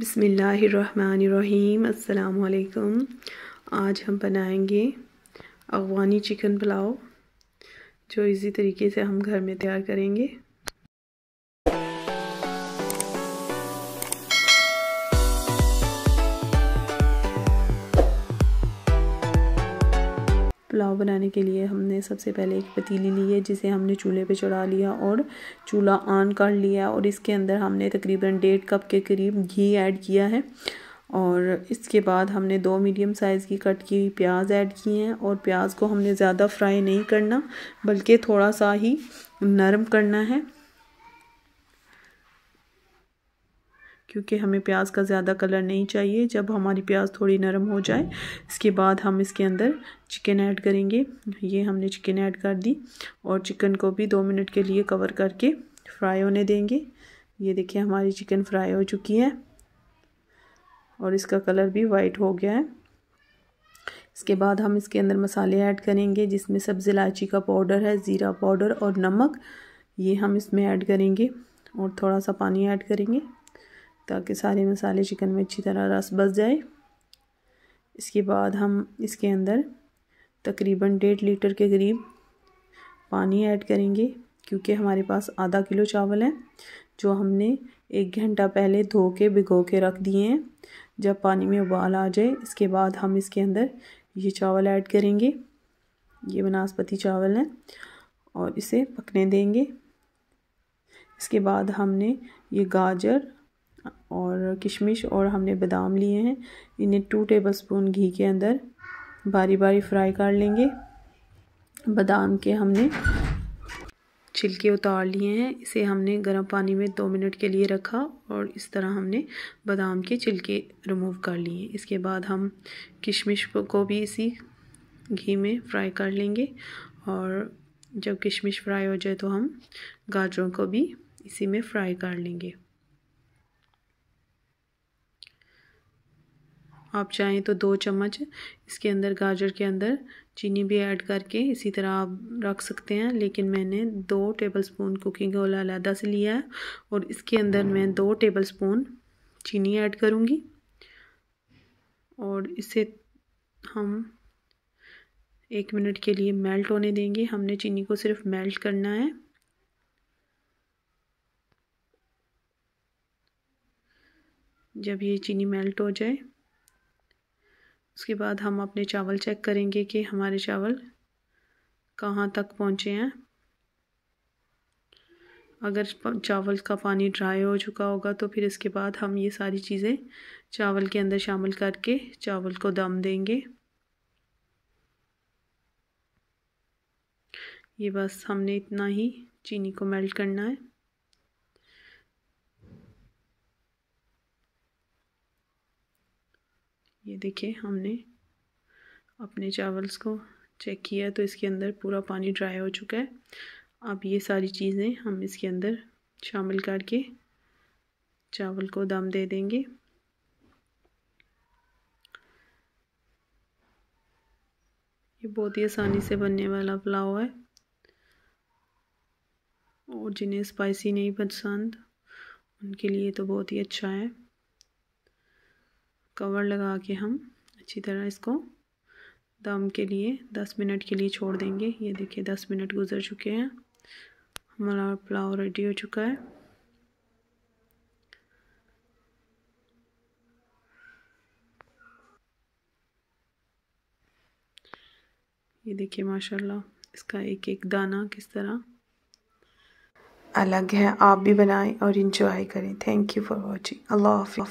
बिसमीम् अल्लाम आज हम बनाएंगे अफ़गानी चिकन पुलाव जो इसी तरीके से हम घर में तैयार करेंगे पुलाव बनाने के लिए हमने सबसे पहले एक पतीली ली है जिसे हमने चूल्हे पे चढ़ा लिया और चूल्हा ऑन कर लिया और इसके अंदर हमने तकरीबन डेढ़ कप के करीब घी ऐड किया है और इसके बाद हमने दो मीडियम साइज़ की कट की हुई प्याज ऐड की हैं और प्याज को हमने ज़्यादा फ्राई नहीं करना बल्कि थोड़ा सा ही नरम करना है क्योंकि हमें प्याज का ज़्यादा कलर नहीं चाहिए जब हमारी प्याज थोड़ी नरम हो जाए इसके बाद हम इसके अंदर चिकन ऐड करेंगे ये हमने चिकन ऐड कर दी और चिकन को भी दो मिनट के लिए कवर करके फ्राई होने देंगे ये देखिए हमारी चिकन फ्राई हो चुकी है और इसका कलर भी वाइट हो गया है इसके बाद हम इसके अंदर मसाले ऐड करेंगे जिसमें सब्ज़ इलायची का पाउडर है ज़ीरा पाउडर और नमक ये हम इसमें ऐड करेंगे और थोड़ा सा पानी ऐड करेंगे ताकि सारे मसाले चिकन में अच्छी तरह रस बस जाए इसके बाद हम इसके अंदर तकरीबन डेढ़ लीटर के करीब पानी ऐड करेंगे क्योंकि हमारे पास आधा किलो चावल है जो हमने एक घंटा पहले धो के भिगो के रख दिए हैं जब पानी में उबाल आ जाए इसके बाद हम इसके अंदर ये चावल ऐड करेंगे ये बनास्पति चावल हैं और इसे पकने देंगे इसके बाद हमने ये गाजर और किशमिश और हमने बादाम लिए हैं इन्हें टू टेबल स्पून घी के अंदर बारी बारी फ्राई कर लेंगे बादाम के हमने छिलके उतार लिए हैं इसे हमने गर्म पानी में दो मिनट के लिए रखा और इस तरह हमने बादाम के छिलके रिमूव कर लिए इसके बाद हम किशमिश को भी इसी घी में फ्राई कर लेंगे और जब किशमिश फ्राई हो जाए तो हम गाजरों को भी इसी में फ्राई कर लेंगे आप चाहें तो दो चम्मच इसके अंदर गाजर के अंदर चीनी भी ऐड करके इसी तरह आप रख सकते हैं लेकिन मैंने दो टेबल स्पून कुकिंग ऑयल अलहदा से लिया है और इसके अंदर मैं दो टेबल स्पून चीनी ऐड करूँगी और इसे हम एक मिनट के लिए मेल्ट होने देंगे हमने चीनी को सिर्फ मेल्ट करना है जब ये चीनी मेल्ट हो जाए उसके बाद हम अपने चावल चेक करेंगे कि हमारे चावल कहाँ तक पहुँचे हैं अगर चावल का पानी ड्राई हो चुका होगा तो फिर इसके बाद हम ये सारी चीज़ें चावल के अंदर शामिल करके चावल को दम देंगे ये बस हमने इतना ही चीनी को मेल्ट करना है ये देखिए हमने अपने चावल्स को चेक किया तो इसके अंदर पूरा पानी ड्राई हो चुका है अब ये सारी चीज़ें हम इसके अंदर शामिल करके चावल को दम दे देंगे ये बहुत ही आसानी से बनने वाला पुलाव है और जिन्हें स्पाइसी नहीं पसंद उनके लिए तो बहुत ही अच्छा है कवर लगा के हम अच्छी तरह इसको दम के लिए दस मिनट के लिए छोड़ देंगे ये देखिए दस मिनट गुजर चुके हैं हमारा पुलाव रेडी हो चुका है ये देखिए माशाल्लाह इसका एक एक दाना किस तरह अलग है आप भी बनाएं और इंजॉय करें थैंक यू फॉर वॉचिंग अल्लाह हाफि